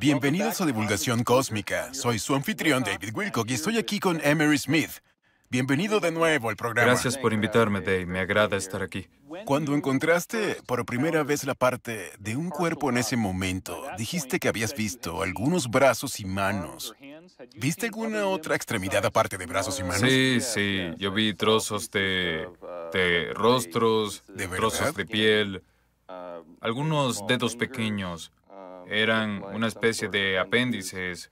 Bienvenidos a Divulgación Cósmica. Soy su anfitrión David Wilcock y estoy aquí con Emery Smith. Bienvenido de nuevo al programa. Gracias por invitarme, Dave. Me agrada estar aquí. Cuando encontraste por primera vez la parte de un cuerpo en ese momento, dijiste que habías visto algunos brazos y manos. ¿Viste alguna otra extremidad aparte de brazos y manos? Sí, sí. Yo vi trozos de, rostros, ¿De trozos de piel, algunos dedos pequeños eran una especie de apéndices,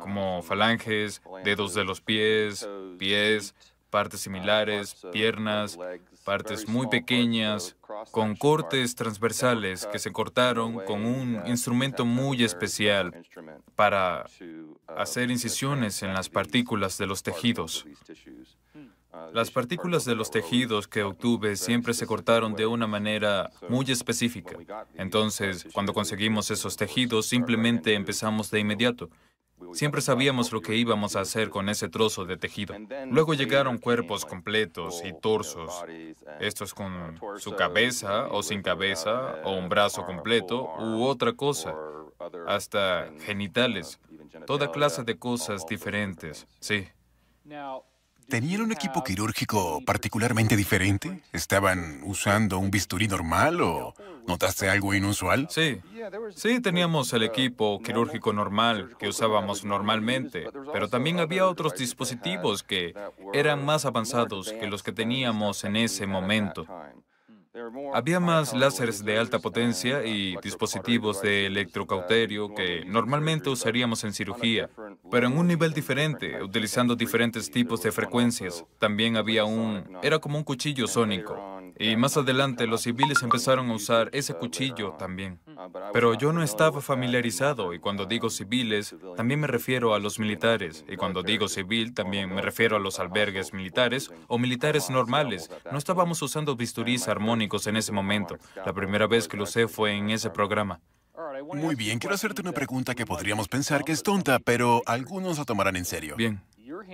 como falanges, dedos de los pies, pies, partes similares, piernas, partes muy pequeñas, uh, con cortes transversales que se cortaron con un instrumento muy especial para uh, hacer incisiones en las partículas de los tejidos. Mm. Las partículas de los tejidos que obtuve siempre se cortaron de una manera muy específica. Entonces, cuando conseguimos esos tejidos, simplemente empezamos de inmediato. Siempre sabíamos lo que íbamos a hacer con ese trozo de tejido. Luego llegaron cuerpos completos y torsos, estos con su cabeza o sin cabeza, o un brazo completo u otra cosa, hasta genitales, toda clase de cosas diferentes. Sí. ¿Tenían un equipo ah, quirúrgico pues, particularmente pues, diferente? Pues. ¿Estaban usando un bisturí normal o notaste algo inusual? Sí, sí, teníamos el equipo quirúrgico normal que usábamos normalmente, pero también había otros dispositivos que eran más avanzados que los que teníamos en ese momento. Había más láseres de alta potencia y dispositivos de electrocauterio que normalmente usaríamos en cirugía, pero en un nivel diferente, utilizando diferentes tipos de frecuencias. También había un... era como un cuchillo sónico. Y más adelante los civiles empezaron a usar ese cuchillo también. Pero yo no estaba familiarizado y cuando digo civiles también me refiero a los militares y cuando digo civil también me refiero a los albergues militares o militares normales. No estábamos usando bisturís armónicos en ese momento. La primera vez que lo usé fue en ese programa. Muy bien, quiero hacerte una pregunta que podríamos pensar que es tonta, pero algunos la tomarán en serio. Bien.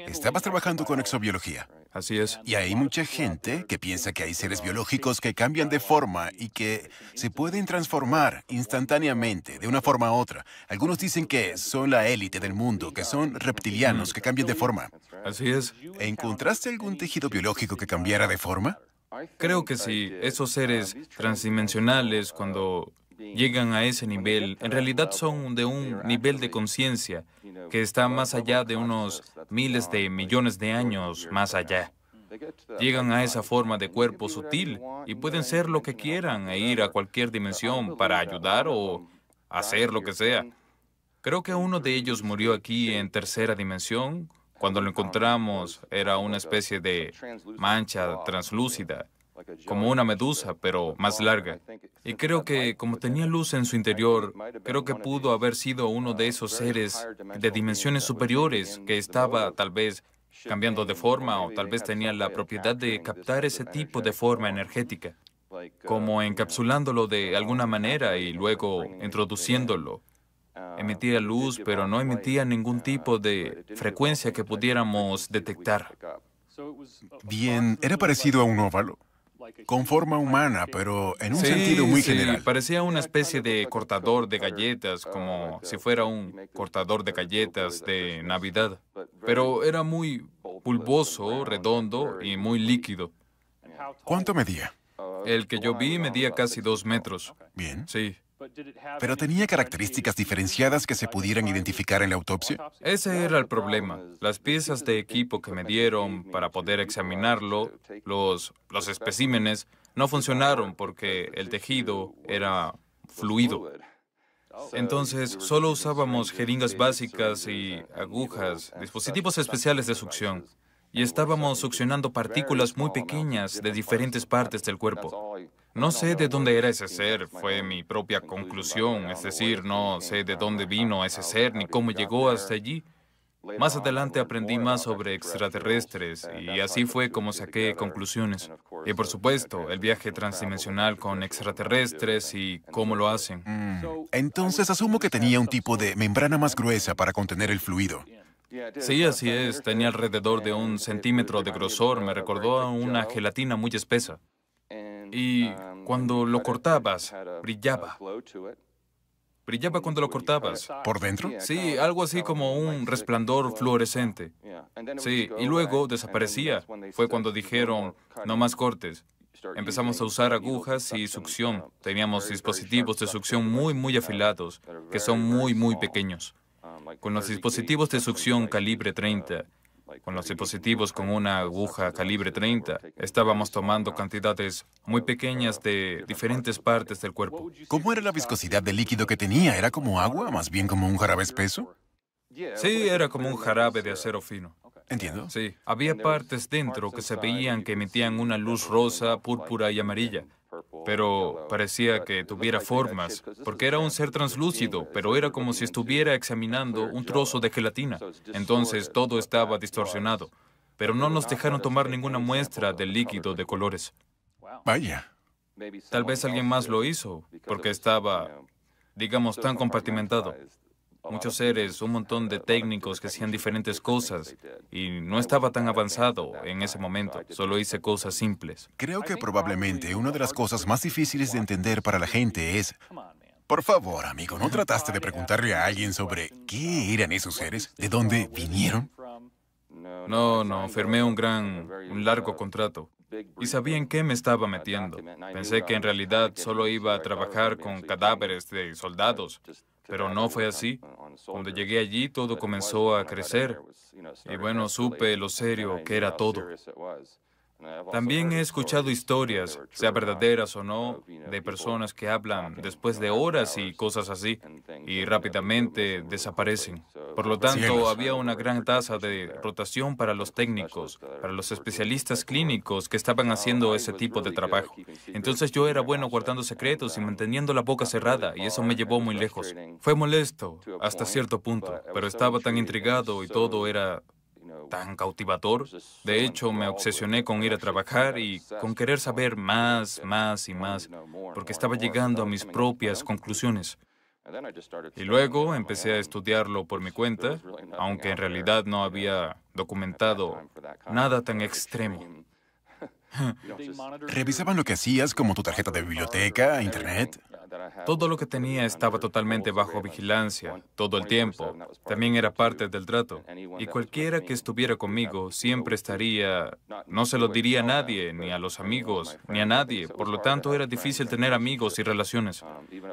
Estabas trabajando con exobiología. Así es. Y hay mucha gente que piensa que hay seres biológicos que cambian de forma y que se pueden transformar instantáneamente de una forma a otra. Algunos dicen que son la élite del mundo, que son reptilianos, que cambian de forma. Así es. ¿Encontraste algún tejido biológico que cambiara de forma? Creo que sí, esos seres transdimensionales, cuando llegan a ese nivel, en realidad son de un nivel de conciencia que está más allá de unos miles de millones de años más allá. Llegan a esa forma de cuerpo sutil y pueden ser lo que quieran e ir a cualquier dimensión para ayudar o hacer lo que sea. Creo que uno de ellos murió aquí en tercera dimensión. Cuando lo encontramos era una especie de mancha translúcida como una medusa, pero más larga. Y creo que como tenía luz en su interior, creo que pudo haber sido uno de esos seres de dimensiones superiores que estaba tal vez cambiando de forma o tal vez tenía la propiedad de captar ese tipo de forma energética, como encapsulándolo de alguna manera y luego introduciéndolo. Emitía luz, pero no emitía ningún tipo de frecuencia que pudiéramos detectar. Bien, era parecido a un óvalo con forma humana, pero en un sentido muy general. Parecía una especie de cortador de galletas, como si fuera un cortador de galletas de Navidad. Pero era muy pulvoso, redondo y muy líquido. ¿Cuánto medía? El que yo vi medía casi dos metros. Bien. Sí. Pero tenía características diferenciadas que se pudieran identificar en la autopsia. Ese era el problema. Las piezas de equipo que me dieron para poder examinarlo, los, especímenes, no funcionaron porque el tejido era fluido. Entonces, solo usábamos jeringas básicas y agujas, dispositivos especiales de succión. Y estábamos succionando partículas muy pequeñas de diferentes partes del cuerpo. No sé de dónde era ese ser, fue mi propia conclusión, es decir, no sé de dónde vino ese ser ni cómo llegó hasta allí. Más adelante aprendí más sobre extraterrestres y así fue como saqué conclusiones. Y por supuesto, el viaje transdimensional con extraterrestres y cómo lo hacen. Mm. Entonces asumo que tenía un tipo de membrana más gruesa para contener el fluido. Sí, así es. Tenía alrededor de un centímetro de grosor. Me recordó a una gelatina muy espesa y um, cuando lo cortabas, brillaba. Brillaba cuando lo cortabas. ¿Por dentro? Sí, algo así como un resplandor fluorescente. Sí, y luego desaparecía. Fue cuando dijeron, no más cortes. Empezamos a usar agujas y succión. Um, Teníamos dispositivos de succión muy, muy uh, afilados, que son muy, muy pequeños. Um, Con los dispositivos de succión calibre 30, uh, con los dispositivos con una aguja calibre 30. Estábamos tomando cantidades muy pequeñas de diferentes partes del cuerpo. ¿Cómo era la viscosidad del líquido que tenía? ¿Era como agua, más bien como un jarabe espeso? Sí, era como un jarabe de acero fino. Entiendo. Sí, había partes dentro que se veían que emitían una luz rosa, púrpura y amarilla pero parecía que tuviera formas, porque era un ser translúcido, pero era como si estuviera examinando un trozo de gelatina. Entonces todo estaba distorsionado, pero no nos dejaron tomar ninguna muestra del líquido de colores. Vaya. Tal vez alguien más lo hizo, porque estaba, digamos, tan compartimentado muchos seres, un montón de técnicos que hacían diferentes cosas y no estaba tan avanzado en ese momento, solo hice cosas simples. Creo que probablemente una de las cosas más difíciles de entender para la gente es... Por favor, amigo, ¿no trataste de preguntarle a alguien sobre qué eran esos seres? ¿De dónde vinieron? No, no, firmé un gran, un largo contrato y sabía en qué me estaba metiendo. Pensé que en realidad solo iba a trabajar con cadáveres de soldados, pero no fue así. Cuando llegué allí todo comenzó a crecer y bueno, supe lo serio que era todo. También he escuchado historias, sea verdaderas o no, de personas que hablan después de horas y cosas así, y rápidamente desaparecen. Por lo tanto, había una gran tasa de rotación para los técnicos, para los especialistas clínicos que estaban haciendo ese tipo de trabajo. Entonces yo era bueno guardando secretos y manteniendo la boca cerrada, y eso me llevó muy lejos. Fue molesto hasta cierto punto, pero estaba tan intrigado y todo era tan cautivador. De hecho, me pues, obsesioné con ir a trabajar y con querer saber más, más y más, porque estaba llegando a mis propias conclusiones. Y luego empecé a estudiarlo por mi cuenta, aunque en realidad no había documentado nada tan extremo. ¿Revisaban lo que hacías como tu tarjeta de biblioteca, internet? Todo lo que tenía estaba totalmente bajo vigilancia, todo el tiempo. También era parte del trato. Y cualquiera que estuviera conmigo siempre estaría... No se lo diría a nadie, ni a los amigos, ni a nadie. Por lo tanto, era difícil tener amigos y relaciones.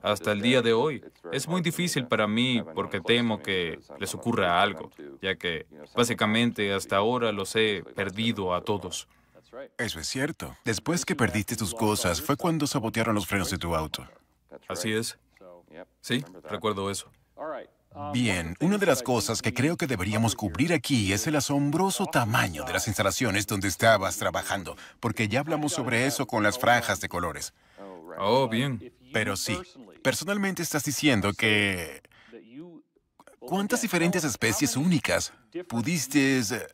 Hasta el día de hoy, es muy difícil para mí porque temo que les ocurra algo, ya que básicamente hasta ahora los he perdido a todos. Eso es cierto. Después que perdiste tus cosas fue cuando sabotearon los frenos de tu auto. Así es. Sí, recuerdo eso. Um, bien, una de las cosas que creo que deberíamos cubrir aquí es el asombroso tamaño de las instalaciones donde estabas trabajando, porque ya hablamos sobre eso con las oh, franjas de colores. Oh, oh bien. Pero sí, personalmente estás diciendo que... ¿Cuántas diferentes especies únicas pudiste eh,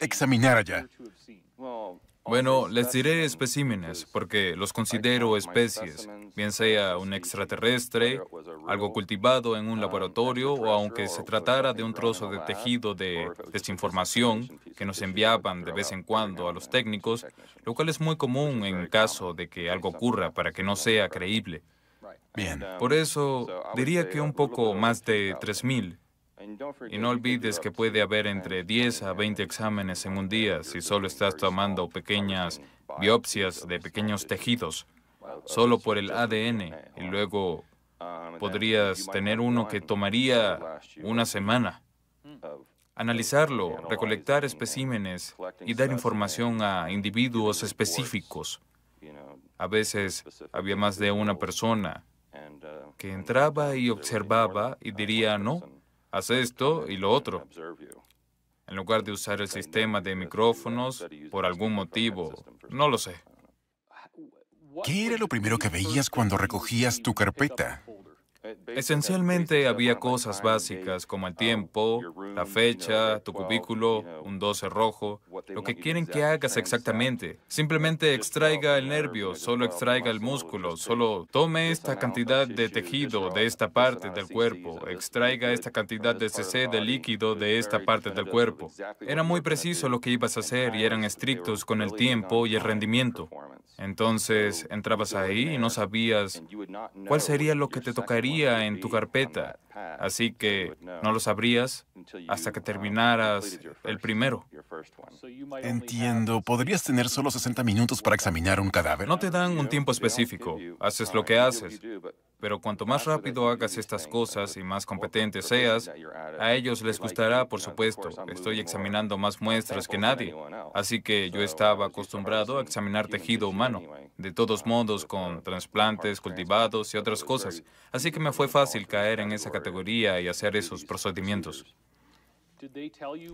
examinar allá? Bueno, les diré especímenes porque los considero especies, bien sea un extraterrestre, algo cultivado en un laboratorio o aunque se tratara de un trozo de tejido de desinformación que nos enviaban de vez en cuando a los técnicos, lo cual es muy común en caso de que algo ocurra para que no sea creíble. Bien. Por eso diría que un poco más de 3.000 y no olvides que puede haber entre 10 a 20 exámenes en un día si solo estás tomando pequeñas biopsias de pequeños tejidos, solo por el ADN, y luego podrías tener uno que tomaría una semana. Analizarlo, recolectar especímenes y dar información a individuos específicos. A veces había más de una persona que entraba y observaba y diría, no, haz esto y lo otro. En lugar de usar el sistema de micrófonos por algún motivo, no lo sé. ¿Qué era lo primero que veías cuando recogías tu carpeta? Esencialmente había cosas básicas como el tiempo, la fecha, tu cubículo, un 12 rojo, lo que quieren que hagas exactamente. Simplemente extraiga el nervio, solo extraiga el músculo, solo tome esta cantidad de tejido de esta parte del cuerpo, extraiga esta cantidad de cc de líquido de esta parte del cuerpo. Era muy preciso lo que ibas a hacer y eran estrictos con el tiempo y el rendimiento. Entonces entrabas ahí y no sabías cuál sería lo que te tocaría en tu carpeta, así que no lo sabrías hasta que terminaras el primero. Entiendo, podrías tener solo 60 minutos para examinar un cadáver. No te dan un tiempo específico, haces lo que haces, pero cuanto más rápido hagas estas cosas y más competente seas, a ellos les gustará, por supuesto. Estoy examinando más muestras que nadie, así que yo estaba acostumbrado a examinar tejido humano, de todos uh, modos uh, con trasplantes, cultivados y otras cosas, así que me fue fácil caer en esa categoría y hacer esos procedimientos.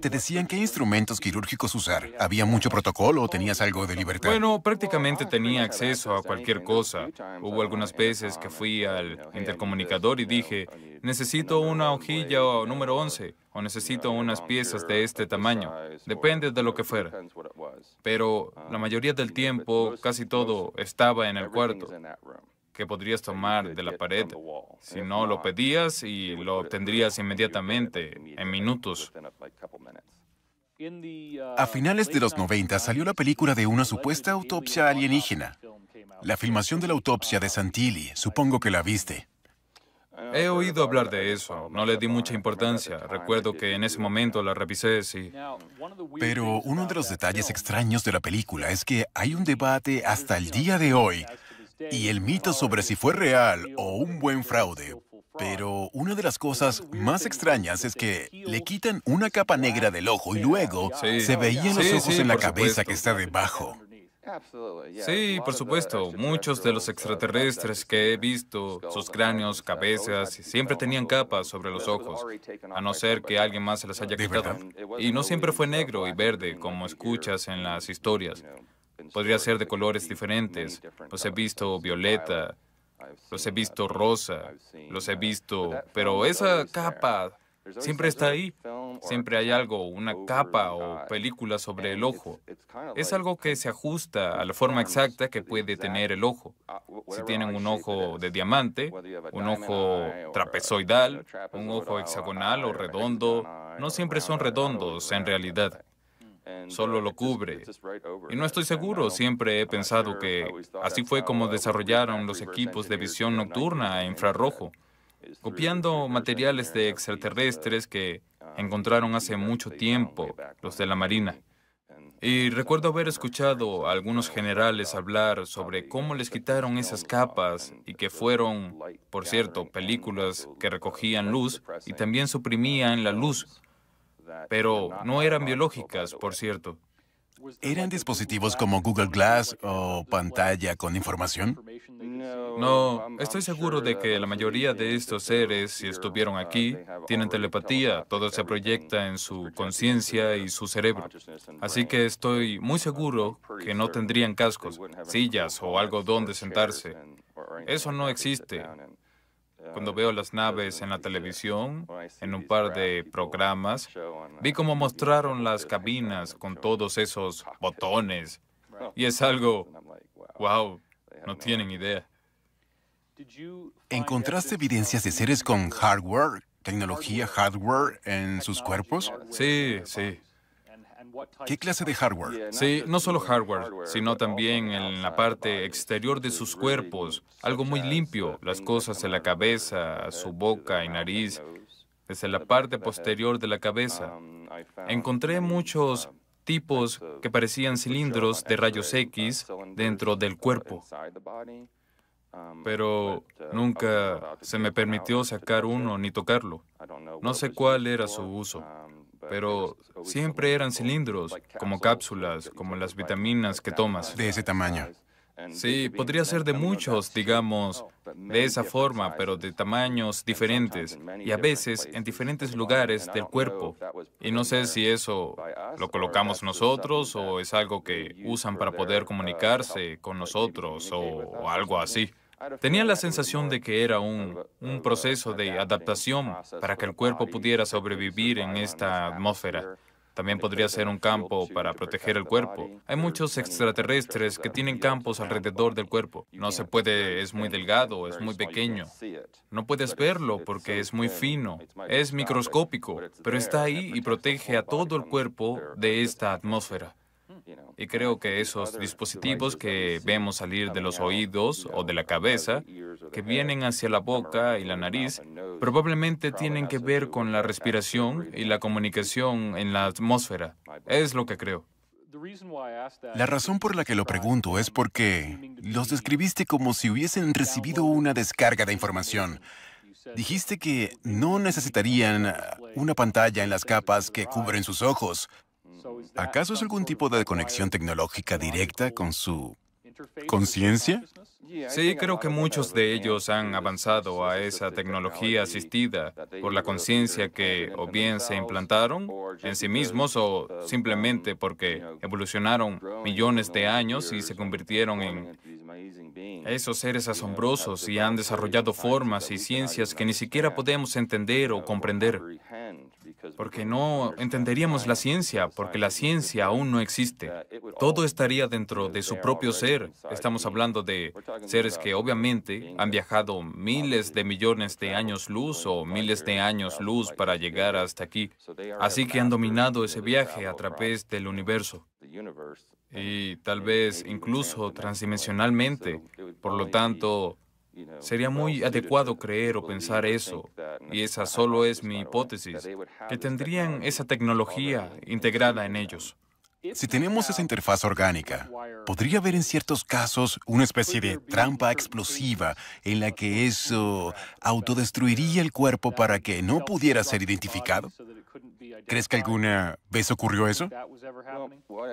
¿Te decían qué instrumentos quirúrgicos usar? ¿Había mucho protocolo o tenías algo de libertad? Bueno, prácticamente tenía acceso a cualquier cosa. Hubo algunas veces que fui al intercomunicador y dije, necesito una hojilla o número 11, o necesito unas piezas de este tamaño. Depende de lo que fuera. Pero la mayoría del tiempo, casi todo estaba en el cuarto que podrías tomar de la pared. Si no, lo pedías y lo obtendrías inmediatamente, en minutos. Uh, a finales de los 90 salió la película de una supuesta autopsia alienígena. La filmación de la autopsia de Santilli, supongo que la viste. He oído hablar de eso, no le di mucha importancia. Recuerdo que en ese momento la revisé, sí. Pero uno de los detalles extraños de la película es que hay un debate hasta el día de hoy y el mito sobre si fue real o un buen fraude. Pero una de las cosas más extrañas es que le quitan una capa negra del ojo y luego se veían los ojos en la cabeza que está debajo. Sí, por supuesto. Muchos de los extraterrestres que he visto, sus cráneos, cabezas, siempre tenían capas sobre los ojos, a no ser que alguien más se las haya quitado. Y no siempre fue negro y verde, como escuchas en las historias. Podría ser de colores diferentes. Los he visto violeta, los he visto rosa, los he visto... Pero esa capa siempre está ahí. Siempre hay algo, una capa o película sobre el ojo. Es algo que se ajusta a la forma exacta que puede tener el ojo. Si tienen un ojo de diamante, un ojo trapezoidal, un ojo hexagonal o redondo, no siempre son redondos en realidad solo uh, lo cubre. Y no estoy uh, seguro, siempre he pensado que así fue como uh, desarrollaron los equipos de visión nocturna e infrarrojo, copiando materiales de extraterrestres que encontraron hace mucho tiempo los de la Marina. Y recuerdo haber escuchado a algunos generales hablar sobre cómo les quitaron esas capas y que fueron, por cierto, películas que recogían luz y también suprimían la luz pero no eran biológicas, por cierto. ¿Eran dispositivos como Google Glass o pantalla con información? No, estoy seguro de que la mayoría de estos seres, si estuvieron aquí, tienen telepatía, todo se proyecta en su conciencia y su cerebro. Así que estoy muy seguro que no tendrían cascos, sillas o algo donde sentarse. Eso no existe. Cuando veo las naves en la televisión, en un par de programas, vi cómo mostraron las cabinas con todos esos botones. Y es algo, wow, no tienen idea. ¿Encontraste evidencias de seres con hardware, tecnología hardware en sus cuerpos? Sí, sí. ¿Qué clase de hardware? Sí, no solo hardware, sino también en la parte exterior de sus cuerpos, algo muy limpio, las cosas en la cabeza, su boca y nariz, desde la parte posterior de la cabeza. Um, Encontré muchos um, tipos que parecían cilindros de rayos X uh, dentro del cuerpo um, pero uh, nunca se me permitió sacar uno ni tocarlo. No sé cuál era su uso. Uh, pero siempre eran cilindros, como cápsulas, como las vitaminas que tomas. De ese tamaño. Sí, podría ser de muchos, digamos, oh, de esa forma, pero de tamaños diferentes y a veces en diferentes lugares del cuerpo. Y no sé si eso lo colocamos nosotros o es algo que usan para poder uh, comunicarse con nosotros o, algo así. Tenía la sensación de que era un, un proceso de adaptación para que el cuerpo pudiera sobrevivir en esta atmósfera. También podría ser un campo para proteger el cuerpo. Hay muchos extraterrestres que tienen campos alrededor del cuerpo. No se puede, es muy delgado, es muy pequeño. No puedes verlo porque es muy fino, es microscópico, pero está ahí y protege a todo el cuerpo de esta atmósfera. Y creo que esos dispositivos que vemos salir de los oídos o de la cabeza, que vienen hacia la boca y la nariz, probablemente tienen que ver con la respiración y la comunicación en la atmósfera. Es lo que creo. La razón por la que lo pregunto es porque los describiste como si hubiesen recibido una descarga de información. Dijiste que no necesitarían una pantalla en las capas que cubren sus ojos, ¿Acaso es algún tipo de conexión tecnológica directa con su conciencia? Sí, creo que muchos de ellos han avanzado a esa tecnología asistida por la conciencia que o bien se implantaron en sí mismos o simplemente porque evolucionaron millones de años y se convirtieron en esos seres asombrosos y han desarrollado formas y ciencias que ni siquiera podemos entender o comprender porque no entenderíamos la ciencia, porque la ciencia aún no existe. Todo estaría dentro de su propio ser. Estamos hablando de seres que obviamente han viajado miles de millones de años luz o miles de años luz para llegar hasta aquí. Así que han dominado ese viaje a través del universo y tal vez incluso transdimensionalmente. Por lo tanto, Sería muy adecuado creer o pensar eso, y esa solo es mi hipótesis, que tendrían esa tecnología integrada en ellos. Si tenemos esa interfaz orgánica, podría haber en ciertos casos una especie de trampa explosiva en la que eso autodestruiría el cuerpo para que no pudiera ser identificado. ¿Crees que alguna vez ocurrió eso?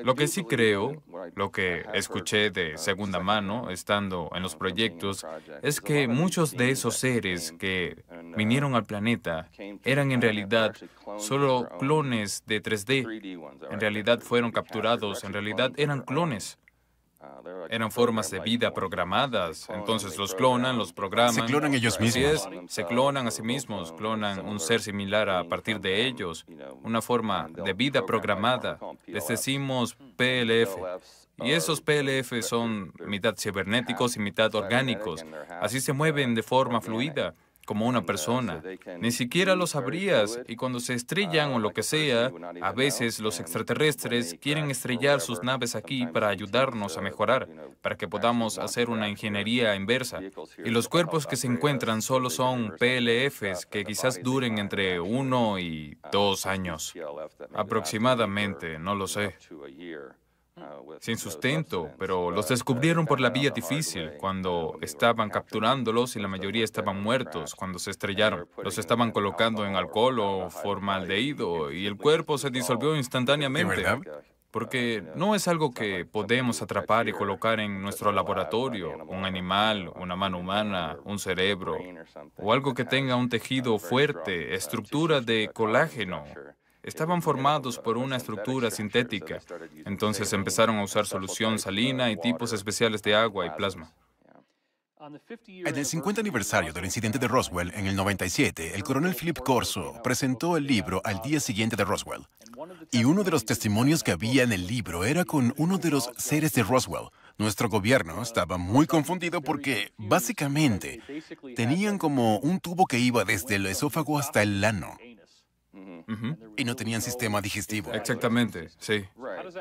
Lo que sí creo, lo que escuché de segunda mano, estando en los proyectos, es que muchos de esos seres que vinieron al planeta eran en realidad solo clones de 3D. En realidad fueron capturados en realidad eran clones. Eran formas de vida programadas. Entonces los clonan, los programan. Se clonan ellos mismos. es, se clonan a sí mismos, clonan un ser similar a partir de ellos. Una forma de vida programada. Les decimos PLF. Y esos PLF son mitad cibernéticos y mitad orgánicos. Así se mueven de forma fluida como una persona. Ni siquiera lo sabrías y cuando se estrellan o lo que sea, a veces los extraterrestres quieren estrellar sus naves aquí para ayudarnos a mejorar, para que podamos hacer una ingeniería inversa. Y los cuerpos que se encuentran solo son PLFs que quizás duren entre uno y dos años. Aproximadamente, no lo sé sin sustento, pero los descubrieron por la vía difícil cuando estaban capturándolos y la mayoría estaban muertos cuando se estrellaron. Los estaban colocando en alcohol o formaldehído y el cuerpo se disolvió instantáneamente. Porque no es algo que podemos atrapar y colocar en nuestro laboratorio, un animal, una mano humana, un cerebro, o algo que tenga un tejido fuerte, uh, estructura de colágeno estaban formados por una estructura sintética. Entonces empezaron a usar solución salina y tipos especiales de agua y plasma. En el 50 aniversario del incidente de Roswell, en el 97, el coronel Philip Corso presentó el libro al día siguiente de Roswell. Y uno de los testimonios que había en el libro era con uno de los seres de Roswell. Nuestro gobierno uh, estaba muy confundido porque, básicamente, tenían como un tubo que iba desde el esófago hasta el lano y no tenían sistema digestivo. Exactamente, sí.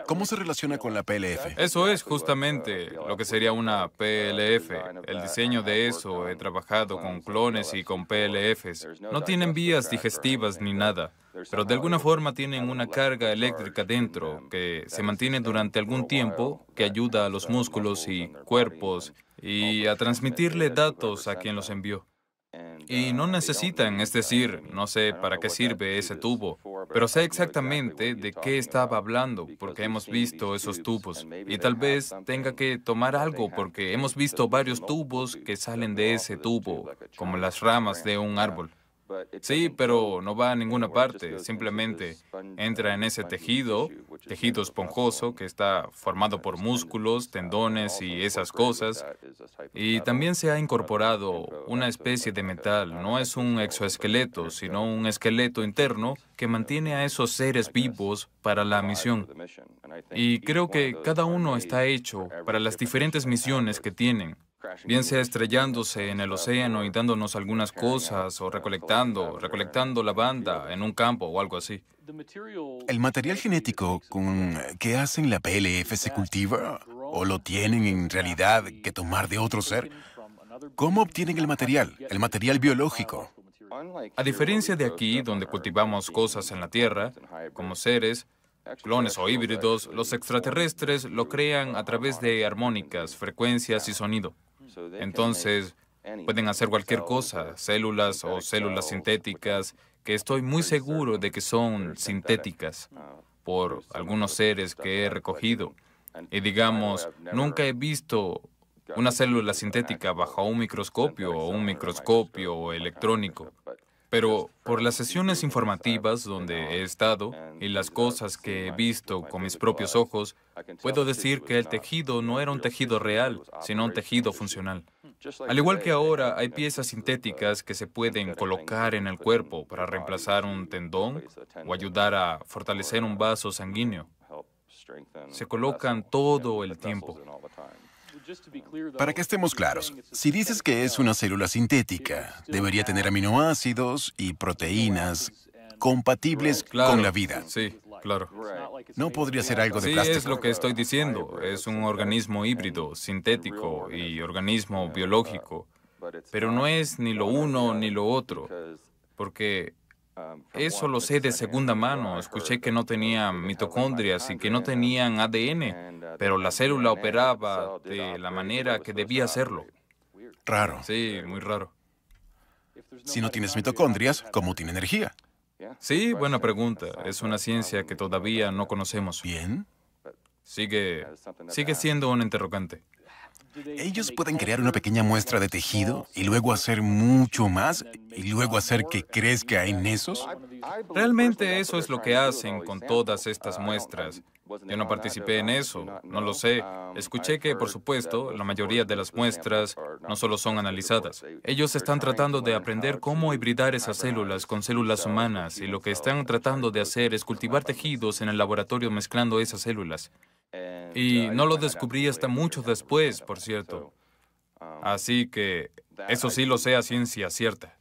¿Cómo se relaciona con la PLF? Eso es uh, justamente lo que sería una uh, PLF. El diseño de eso, he trabajado con clones y con PLFs. No tienen vías digestivas ni nada, pero de alguna forma tienen una carga eléctrica dentro que se mantiene durante algún tiempo, que ayuda a los músculos y cuerpos y a transmitirle datos a quien los envió. Y no uh, necesitan, es decir, no sé para qué sirve ese tubo, pero sé exactamente de qué estaba hablando porque hemos visto esos tubos y tal vez tenga que tomar algo porque hemos visto varios tubos que salen de ese tubo, como las ramas de un árbol. Sí, pero no va a ninguna parte, simplemente entra uh, en ese tejido, tejido esponjoso que está formado por músculos, uh, tendones y esas cosas. Y también se ha incorporado uh, una especie de metal, no es un exoesqueleto, sino un esqueleto interno que mantiene a esos seres vivos para la misión. Y creo que cada uno está hecho para las diferentes misiones que tienen bien sea estrellándose en el océano y dándonos algunas cosas o recolectando, recolectando lavanda en un campo o algo así. El material genético con eh, que hacen la PLF se cultiva o lo tienen en realidad que tomar de otro ser. ¿Cómo obtienen el material, el material biológico? A diferencia de aquí, donde cultivamos cosas en la Tierra, como seres, clones o híbridos, los extraterrestres lo crean a través de armónicas, frecuencias y sonido. Entonces, pueden hacer cualquier cosa, células o células sintéticas, que estoy muy seguro de que son sintéticas por algunos seres que he recogido. Y digamos, nunca he visto una célula sintética bajo un microscopio o un microscopio electrónico, pero por las sesiones informativas donde he estado y las cosas que he visto con mis propios ojos, puedo decir que el tejido no era un tejido real, sino un tejido funcional. Al igual que ahora, hay piezas sintéticas que se pueden colocar en el cuerpo para reemplazar un tendón o ayudar a fortalecer un vaso sanguíneo. Se colocan todo el tiempo. Para que estemos claros, si dices que es una célula sintética, debería tener aminoácidos y proteínas compatibles con la vida. Sí, claro. No podría ser algo de plástico. Sí, es lo que estoy diciendo. Es un organismo híbrido, sintético y organismo biológico. Pero no es ni lo uno ni lo otro, porque Um, Eso lo sé de segunda mano. Escuché que no tenían mitocondrias y que no tenían ADN, uh, pero la célula operaba de la manera que debía hacerlo. Raro. Sí, muy raro. Si no tienes mitocondrias, ¿cómo tiene energía? Sí, buena pregunta. Es una ciencia que todavía no conocemos. Bien. Sigue, sigue siendo un interrogante. Ellos pueden crear una pequeña muestra de tejido y luego hacer mucho más y luego hacer que crezca en esos. Realmente eso es lo que hacen con todas estas muestras. Yo no participé en eso, no lo sé. Escuché que, por supuesto, la mayoría de las muestras no solo son analizadas. Ellos están tratando de aprender cómo hibridar esas células con células humanas y lo que están tratando de hacer es cultivar tejidos en el laboratorio mezclando esas células. Y no lo descubrí hasta mucho después, por cierto. Um, Así que eso sí lo sé a ciencia cierta.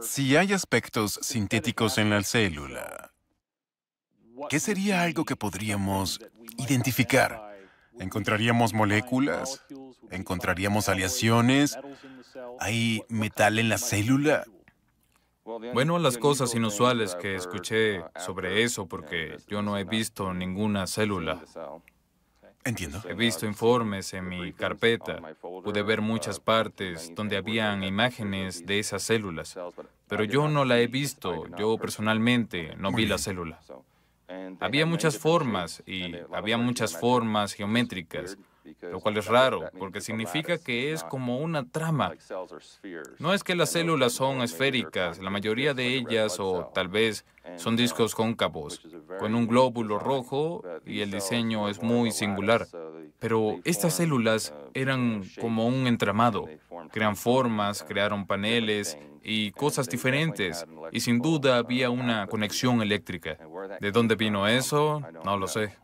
Si hay aspectos sintéticos en la célula, ¿qué sería algo que podríamos identificar? ¿Encontraríamos moléculas? ¿Encontraríamos aleaciones? ¿Hay metal en la célula? Bueno, las cosas inusuales que escuché sobre eso, porque yo no he visto ninguna célula. Entiendo. He visto informes en mi carpeta, pude ver uh, muchas partes donde habían imágenes de esas células, pero yo no la he visto, yo personalmente no vi la célula. Había muchas formas y había muchas formas geométricas lo cual es raro, porque significa que es como una trama. No es que las células son esféricas, la mayoría de ellas, o tal vez, son discos cóncavos, con un glóbulo rojo y el diseño es muy singular. Pero estas células uh, eran como un entramado. Crean formas, uh, crearon paneles y cosas diferentes, y sin duda uh, había una conexión eléctrica. ¿De dónde vino eso? No lo sé.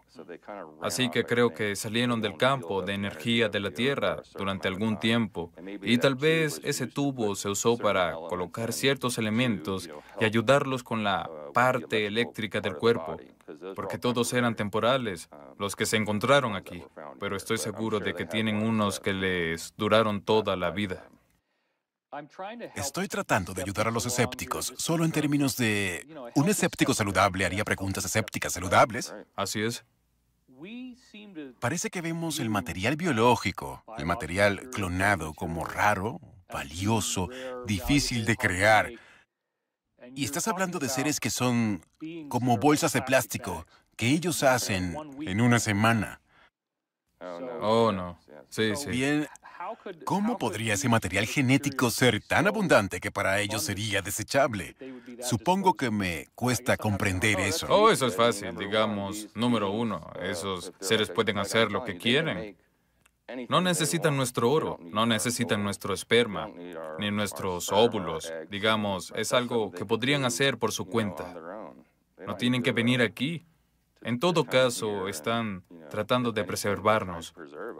Así que creo que salieron del campo de energía de la Tierra durante algún tiempo y tal vez ese tubo se usó para colocar ciertos elementos y ayudarlos con la uh, parte eléctrica del cuerpo, porque todos eran temporales, um, los que se encontraron aquí, pero estoy seguro de que tienen unos que les duraron toda la vida. Estoy tratando de ayudar a los escépticos, solo en términos de... Un escéptico saludable haría preguntas escépticas saludables. Así es. Parece que vemos el material biológico, el material clonado como raro, valioso, difícil de crear. Y estás hablando de seres que son como bolsas de plástico que ellos hacen en una semana. Oh, no. Oh, sí, sí. ¿Cómo podría ese material genético ser tan abundante que para ellos sería desechable? Supongo que me cuesta comprender eso. Oh, eso es fácil, digamos, número uno, esos seres pueden hacer lo que quieren. No necesitan nuestro oro, no necesitan nuestro esperma, ni nuestros óvulos. Digamos, es algo que podrían hacer por su cuenta. No tienen que venir aquí. En todo caso, están tratando de preservarnos,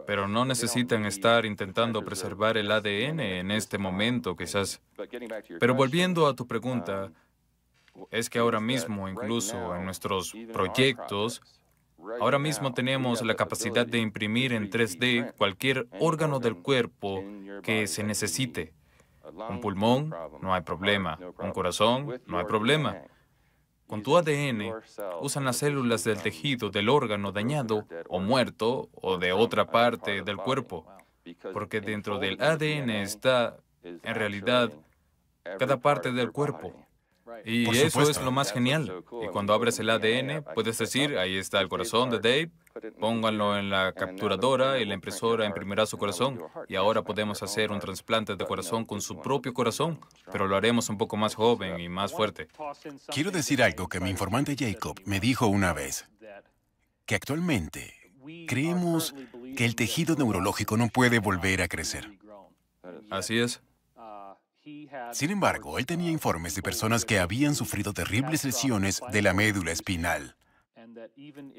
pero no necesitan estar intentando preservar el ADN en este momento, quizás. Pero volviendo a tu pregunta, es que ahora mismo, incluso en nuestros proyectos, ahora mismo tenemos la capacidad de imprimir en 3D cualquier órgano del cuerpo que se necesite. Un pulmón, no hay problema. Un corazón, no hay problema. Con tu ADN usan las células del tejido del órgano dañado o muerto o de otra parte del cuerpo, porque dentro del ADN está, en realidad, cada parte del cuerpo. Y eso es lo más genial. Y cuando abres el ADN, puedes decir, ahí está el corazón de Dave, pónganlo en la capturadora y la impresora imprimirá su corazón. Y ahora podemos hacer un trasplante de corazón con su propio corazón, pero lo haremos un poco más joven y más fuerte. Quiero decir algo que mi informante Jacob me dijo una vez, que actualmente creemos que el tejido neurológico no puede volver a crecer. Así es. Sin embargo, él tenía informes de personas que habían sufrido terribles lesiones de la médula espinal.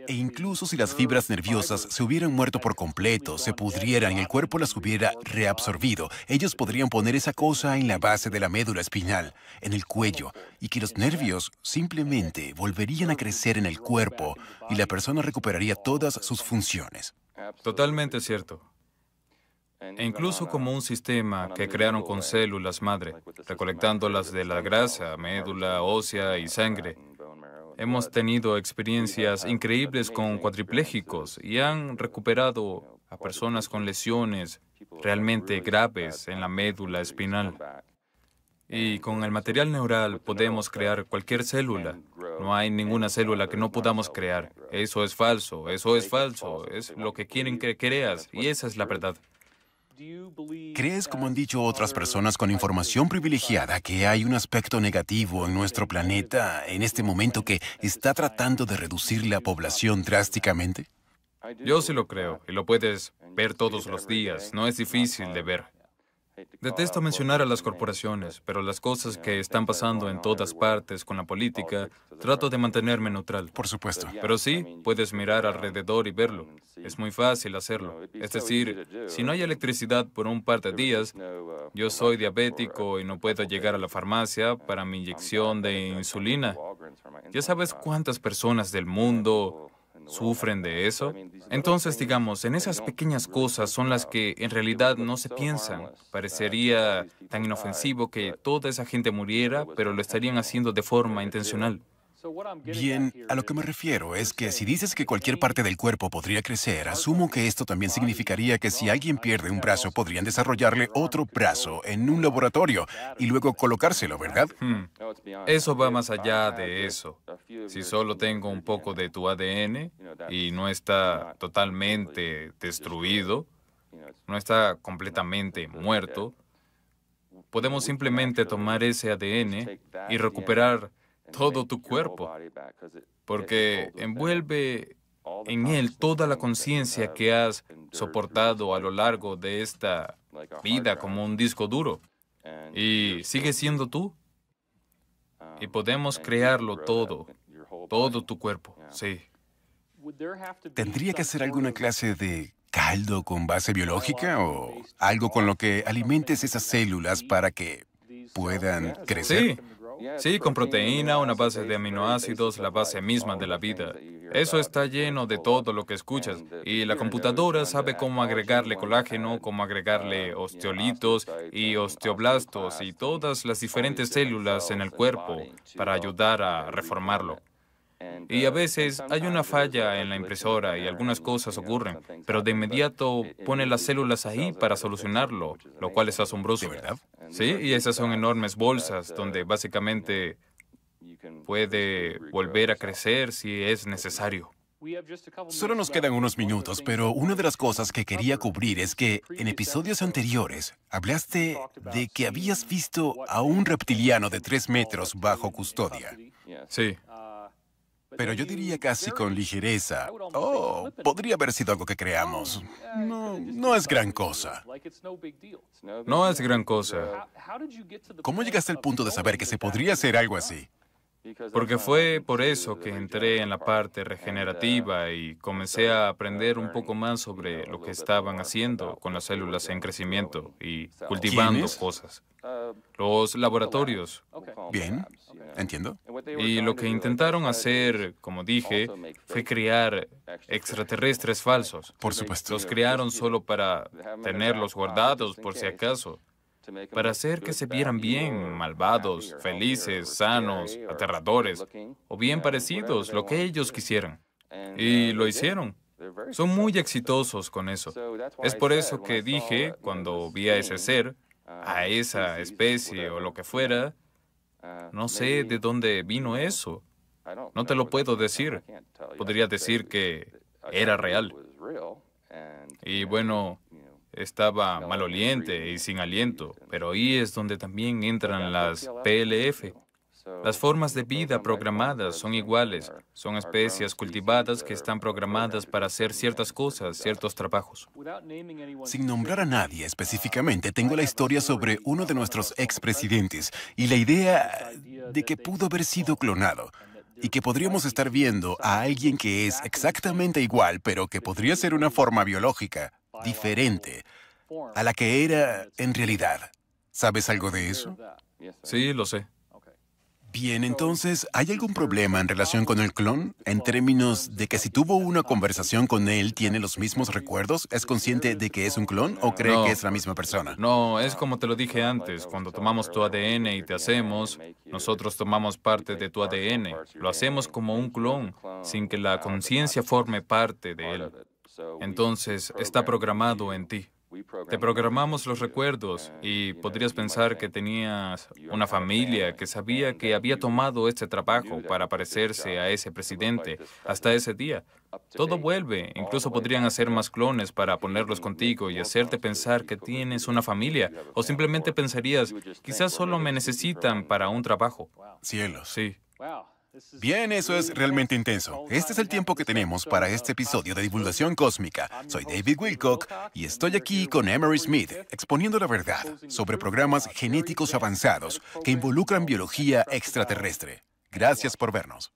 E incluso si las fibras nerviosas se hubieran muerto por completo, se pudrieran y el cuerpo las hubiera reabsorbido, ellos podrían poner esa cosa en la base de la médula espinal, en el cuello, y que los nervios simplemente volverían a crecer en el cuerpo y la persona recuperaría todas sus funciones. Totalmente cierto e incluso como un sistema que crearon con células madre, recolectándolas de la grasa, médula, ósea y sangre. Hemos tenido experiencias increíbles con cuadriplégicos y han recuperado a personas con lesiones realmente graves en la médula espinal. Y con el material neural podemos crear cualquier célula. No hay ninguna célula que no podamos crear. Eso es falso, eso es falso, es lo que quieren que creas y esa es la verdad. ¿Crees, como han dicho otras personas con información privilegiada, que hay un aspecto negativo en nuestro planeta en este momento que está tratando de reducir la población drásticamente? Yo sí lo creo, y lo puedes ver todos los días, no es difícil de ver. Detesto mencionar a las corporaciones, pero las cosas que están pasando en todas partes con la política, trato de mantenerme neutral. Por supuesto. Pero sí, puedes mirar alrededor y verlo. Um, es muy fácil hacerlo. Es decir, si no hay electricidad por un par de días, uh, yo soy diabético uh, y no puedo llegar a la farmacia uh, para mi inyección de insulina. Ya sabes cuántas personas del mundo sufren de eso. Entonces, digamos, en esas pequeñas cosas son las que en realidad no se piensan. Parecería tan inofensivo que toda esa gente muriera, pero lo estarían haciendo de forma intencional. Bien, a lo que me refiero es que si dices que cualquier parte del cuerpo podría crecer, asumo que esto también significaría que si alguien pierde un brazo, podrían desarrollarle otro brazo en un laboratorio y luego colocárselo, ¿verdad? Hmm. Eso va más allá de eso. Si solo tengo un poco de tu ADN y no está totalmente destruido, no está completamente muerto, podemos simplemente tomar ese ADN y recuperar todo tu cuerpo, porque envuelve en él toda la conciencia uh, que has soportado a lo largo de esta vida como un disco duro. Y sigue siendo tú. Um, y podemos crearlo todo, todo tu cuerpo, sí. ¿Tendría que hacer alguna clase de caldo con base biológica o algo con lo que alimentes esas células para que puedan crecer? Sí. Sí, con proteína, una base de aminoácidos, la base misma de la vida. Eso está lleno de todo lo que escuchas. Y la computadora sabe cómo agregarle colágeno, cómo agregarle osteolitos y osteoblastos y todas las diferentes células en el cuerpo para ayudar a reformarlo. Y a veces hay una falla en la impresora y algunas cosas ocurren, pero de inmediato eh, eh, pone las células ahí para solucionarlo, lo cual es asombroso. ¿Verdad? Sí, y esas son enormes bolsas donde uh, básicamente puede volver a crecer si es necesario. Solo nos quedan unos minutos, pero una de las cosas que quería cubrir es que en episodios anteriores hablaste de que habías visto a un reptiliano de tres metros bajo custodia. Sí pero yo diría casi con ligereza, oh, podría haber sido algo que creamos. No, no es gran cosa. No es gran cosa. ¿Cómo llegaste al punto de saber que se podría hacer algo así? Porque fue por eso que entré en la parte uh, regenerativa y comencé a aprender un poco más sobre lo que estaban haciendo con las células en crecimiento y cultivando cosas. Uh, Los laboratorios. Bien, entiendo. Y lo que intentaron hacer, como dije, fue crear extraterrestres falsos. Por supuesto. Los crearon solo para tenerlos uh, guardados por si acaso para hacer que se vieran bien, malvados, felices, sanos, aterradores, o bien parecidos, lo que ellos quisieran. Y uh, lo hicieron. Son muy exitosos con eso. Es por eso que dije, cuando vi a ese ser, uh, a esa especie o lo que fuera, uh, no sé de dónde vino eso. No te lo puedo decir. Podría decir que era real. Y bueno, estaba maloliente y sin aliento, pero ahí es donde también entran las PLF. Las formas de vida programadas son iguales, son especies cultivadas que están programadas para hacer ciertas cosas, ciertos trabajos. Sin nombrar a nadie específicamente, uh, tengo la historia sobre uno de nuestros expresidentes y la idea de que pudo haber sido clonado y que podríamos estar viendo a alguien que es exactamente igual, pero que podría ser una forma biológica diferente a la que era en realidad. ¿Sabes algo de eso? Sí, lo sé. Bien, entonces, ¿hay algún problema en relación con el clon? En términos de que si tuvo una conversación con él, ¿tiene los mismos recuerdos? ¿Es consciente de que es un clon o cree que es la misma persona? No, es como te lo dije antes, cuando tomamos tu ADN y te hacemos, nosotros tomamos parte de tu ADN, lo hacemos como un clon, sin que la conciencia forme parte de él. Entonces está programado en ti. Te programamos los recuerdos y podrías pensar que tenías una familia que sabía que había tomado este trabajo para parecerse a ese presidente hasta ese día. Todo vuelve, incluso podrían hacer más clones para ponerlos contigo y hacerte pensar que tienes una familia, o simplemente pensarías, quizás solo me necesitan para un trabajo. cielo Sí. Bien, eso es realmente intenso. Este es el tiempo que tenemos para este episodio de divulgación cósmica. Soy David Wilcock y estoy aquí con Emery Smith exponiendo la verdad sobre programas genéticos avanzados que involucran biología extraterrestre. Gracias por vernos.